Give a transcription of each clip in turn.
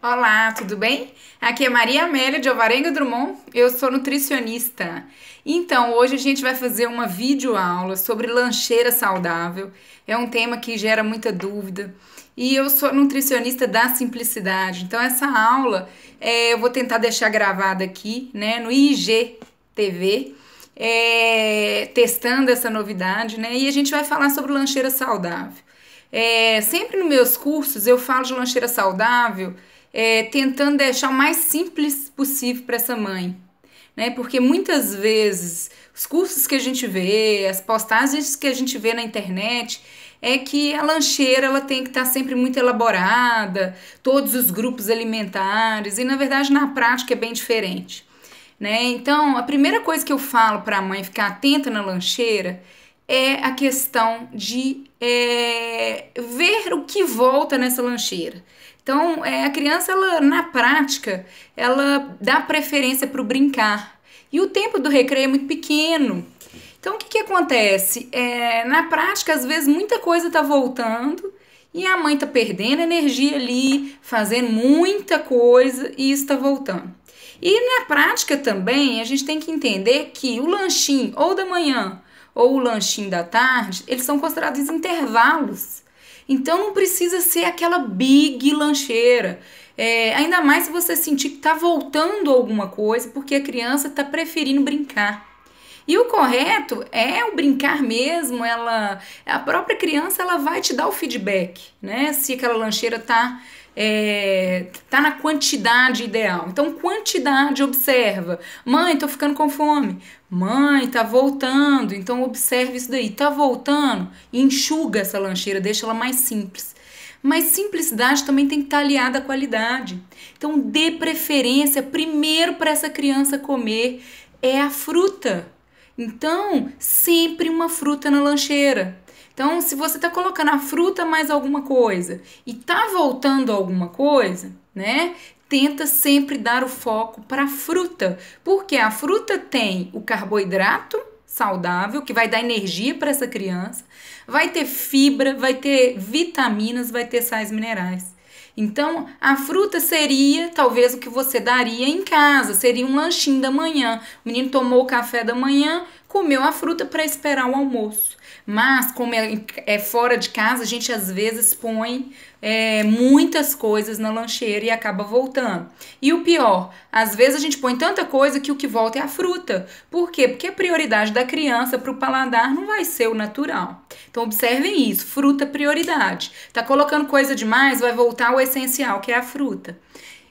Olá, tudo bem? Aqui é Maria Amélia de Alvarenga Drummond, eu sou nutricionista. Então, hoje a gente vai fazer uma videoaula sobre lancheira saudável. É um tema que gera muita dúvida. E eu sou nutricionista da simplicidade. Então, essa aula é, eu vou tentar deixar gravada aqui, né, no IGTV. É, testando essa novidade, né? E a gente vai falar sobre lancheira saudável. É, sempre nos meus cursos eu falo de lancheira saudável é, tentando deixar o mais simples possível para essa mãe. Né? Porque muitas vezes os cursos que a gente vê, as postagens que a gente vê na internet, é que a lancheira ela tem que estar tá sempre muito elaborada, todos os grupos alimentares, e na verdade na prática é bem diferente. Né? Então, a primeira coisa que eu falo para a mãe ficar atenta na lancheira é a questão de é, ver o que volta nessa lancheira. Então, é, a criança, ela, na prática, ela dá preferência para o brincar. E o tempo do recreio é muito pequeno. Então, o que, que acontece? É, na prática, às vezes, muita coisa está voltando e a mãe está perdendo energia ali, fazendo muita coisa e está voltando. E na prática também, a gente tem que entender que o lanchinho ou da manhã ou o lanchinho da tarde, eles são considerados intervalos. Então não precisa ser aquela big lancheira. É, ainda mais se você sentir que está voltando alguma coisa, porque a criança está preferindo brincar. E o correto é o brincar mesmo, ela a própria criança ela vai te dar o feedback, né? Se aquela lancheira tá é, tá na quantidade ideal. Então, quantidade observa. Mãe, tô ficando com fome. Mãe, tá voltando. Então, observe isso daí. Tá voltando? Enxuga essa lancheira, deixa ela mais simples. Mas simplicidade também tem que estar tá aliada à qualidade. Então, dê preferência primeiro para essa criança comer é a fruta. Então, sempre uma fruta na lancheira. Então, se você está colocando a fruta mais alguma coisa e está voltando alguma coisa, né? Tenta sempre dar o foco para a fruta, porque a fruta tem o carboidrato saudável que vai dar energia para essa criança, vai ter fibra, vai ter vitaminas, vai ter sais minerais. Então, a fruta seria talvez o que você daria em casa, seria um lanchinho da manhã. O menino tomou o café da manhã, comeu a fruta para esperar o almoço. Mas, como é, é, fora de casa, a gente às vezes põe é, muitas coisas na lancheira e acaba voltando. E o pior, às vezes a gente põe tanta coisa que o que volta é a fruta. Por quê? Porque a prioridade da criança para o paladar não vai ser o natural. Então, observem isso: fruta, prioridade. Tá colocando coisa demais, vai voltar o essencial, que é a fruta.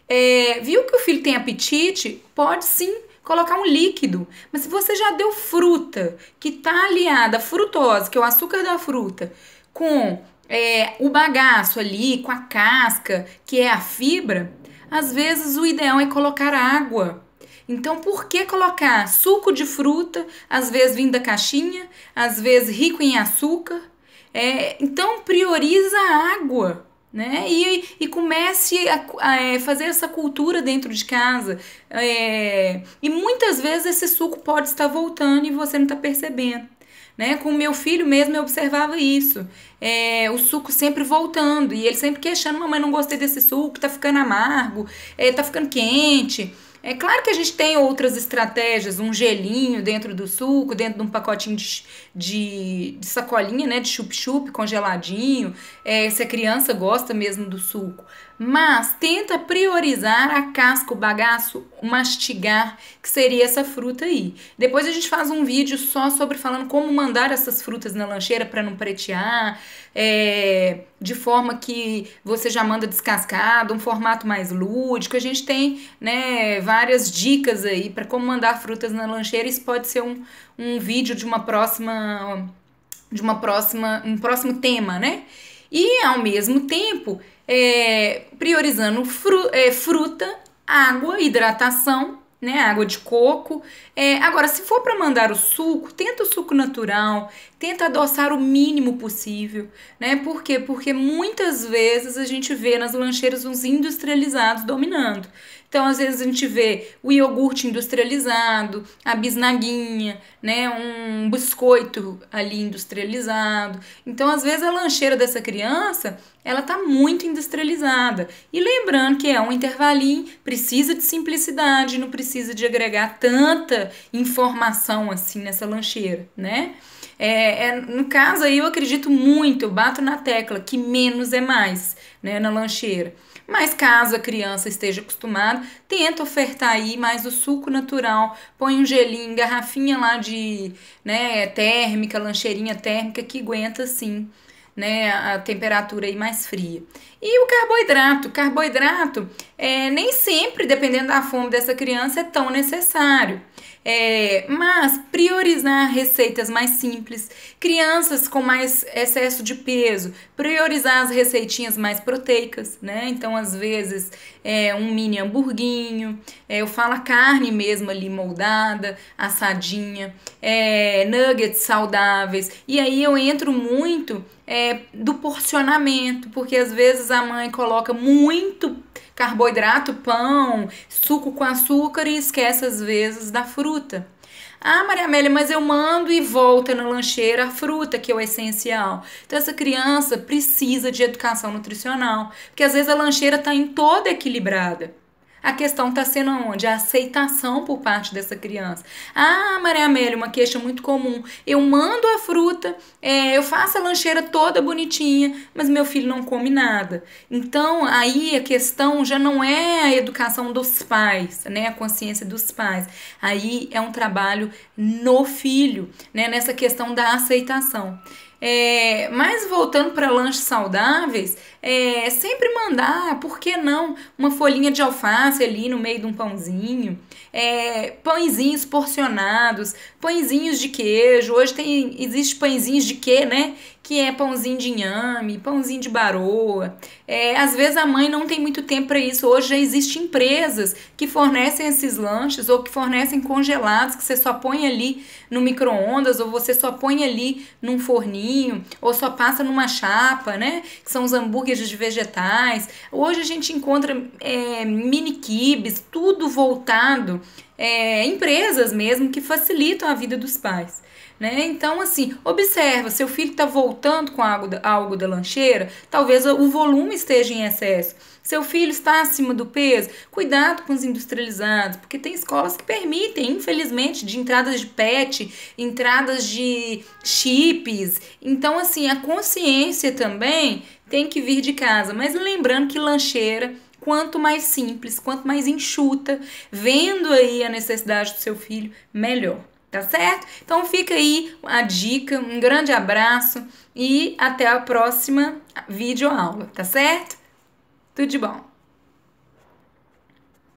É, viu que o filho tem apetite? Pode sim colocar um líquido. Mas se você já deu fruta, que está aliada frutose, que é o açúcar da fruta, com é, o bagaço ali, com a casca, que é a fibra, às vezes o ideal é colocar água. Então, por que colocar suco de fruta, às vezes vindo da caixinha, às vezes rico em açúcar? É, então, prioriza a água né? E, e comece a, a, é, fazer essa cultura dentro de casa. É, e muitas vezes esse suco pode estar voltando e você não está percebendo. Né? Com meu filho mesmo eu observava isso. É, o suco sempre voltando. E ele sempre queixando, mamãe, não gostei desse suco, tá ficando amargo, é, tá ficando quente. É claro que a gente tem outras estratégias, um gelinho dentro do suco, dentro de um pacotinho de, de, de sacolinha, né? De chup-chup, congeladinho. É, se a criança gosta mesmo do suco mas tenta priorizar a casca, o bagaço, o mastigar, que seria essa fruta aí. Depois a gente faz um vídeo só sobre falando como mandar essas frutas na lancheira para não pretear, é, de forma que você já manda descascado, um formato mais lúdico. A gente tem né, várias dicas aí para como mandar frutas na lancheira. Isso pode ser um, um vídeo de uma próxima de uma próxima um próximo tema, né? e, ao mesmo tempo, é, priorizando fru é, fruta, água, hidratação, né? Água de coco. É, agora, se for para mandar o suco, tenta o suco natural, tenta adoçar o mínimo possível, né? Por quê? Porque muitas vezes a gente vê nas lancheiras uns industrializados dominando. Então, às vezes a gente vê o iogurte industrializado, a bisnaguinha, né, um biscoito ali industrializado. Então, às vezes a lancheira dessa criança, ela tá muito industrializada. E lembrando que é um intervalinho, precisa de simplicidade, não precisa de agregar tanta informação assim nessa lancheira, né? É, é, no caso aí eu acredito muito, eu bato na tecla que menos é mais, né, na lancheira. Mas caso a criança esteja acostumada, tenta ofertar aí mais o suco natural, põe um gelinho, garrafinha lá de, né, térmica, lancheirinha térmica que aguenta sim, né, a temperatura aí mais fria. E o carboidrato? Carboidrato é, nem sempre, dependendo da fome dessa criança, é tão necessário. É, mas priorizar receitas mais simples, crianças com mais excesso de peso, priorizar as receitinhas mais proteicas, né? Então, às vezes, é, um mini hamburguinho, é, eu falo a carne mesmo ali moldada, assadinha, é, nuggets saudáveis. E aí eu entro muito é, do porcionamento, porque às vezes vezes a mãe coloca muito carboidrato, pão, suco com açúcar e esquece às vezes da fruta. Ah, Maria Amélia, mas eu mando e volta na lancheira a fruta, que é o essencial. Então, essa criança precisa de educação nutricional, porque às vezes a lancheira está em toda equilibrada. A questão está sendo onde? A aceitação por parte dessa criança. Ah, Maria Amélia, uma queixa muito comum. Eu mando a fruta, é, eu faço a lancheira toda bonitinha, mas meu filho não come nada. Então, aí a questão já não é a educação dos pais, né? A consciência dos pais. Aí é um trabalho no filho, né? Nessa questão da aceitação. É, mas voltando para lanches saudáveis, é, sempre mandar, por que não, uma folhinha de alface ali no meio de um pãozinho, é, pãezinhos porcionados, pãezinhos de queijo. Hoje tem existe pãezinhos de quê, né? Que é pãozinho de inhame, pãozinho de baroa. É, às vezes a mãe não tem muito tempo para isso. Hoje já existem empresas que fornecem esses lanches ou que fornecem congelados que você só põe ali no micro-ondas ou você só põe ali num forninho ou só passa numa chapa, né? Que são os hambúrgueres de vegetais. Hoje a gente encontra é, mini kibes, tudo voltado, é, empresas mesmo que facilitam a vida dos pais. Né? Então, assim, observa, seu filho está voltando com algo da, algo da lancheira, talvez o volume esteja em excesso. Seu filho está acima do peso, cuidado com os industrializados, porque tem escolas que permitem, infelizmente, de entradas de PET, entradas de chips. Então, assim, a consciência também tem que vir de casa. Mas lembrando que lancheira quanto mais simples, quanto mais enxuta, vendo aí a necessidade do seu filho, melhor. Tá certo? Então fica aí a dica, um grande abraço e até a próxima videoaula, tá certo? Tudo de bom!